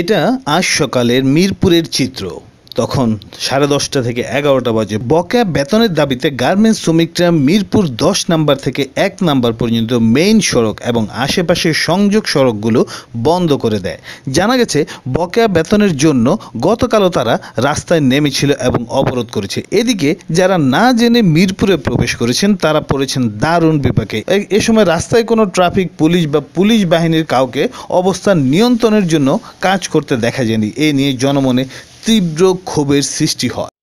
এটা আজ সকালের মিরপুরের চিত্র তখন সাড়ে দশটা থেকে এগারোটা বাজে বকেয়া বেতনের দাবিতে গার্মেন্টস শ্রমিকরা মিরপুর দশ নাম্বার থেকে এক নাম্বার পর্যন্ত মেইন সড়ক এবং আশেপাশের সংযোগ সড়কগুলো বন্ধ করে দেয় জানা গেছে বকেয়া বেতনের জন্য গতকালও তারা রাস্তায় নেমেছিল এবং অবরোধ করেছে এদিকে যারা না জেনে মিরপুরে প্রবেশ করেছেন তারা পড়েছেন দারুণ বিপাকে এ সময় রাস্তায় কোনো ট্রাফিক পুলিশ বা পুলিশ বাহিনীর কাউকে অবস্থান নিয়ন্ত্রণের জন্য কাজ করতে দেখা যায়নি এ নিয়ে জনমনে তীব্র ক্ষোভের সৃষ্টি হয়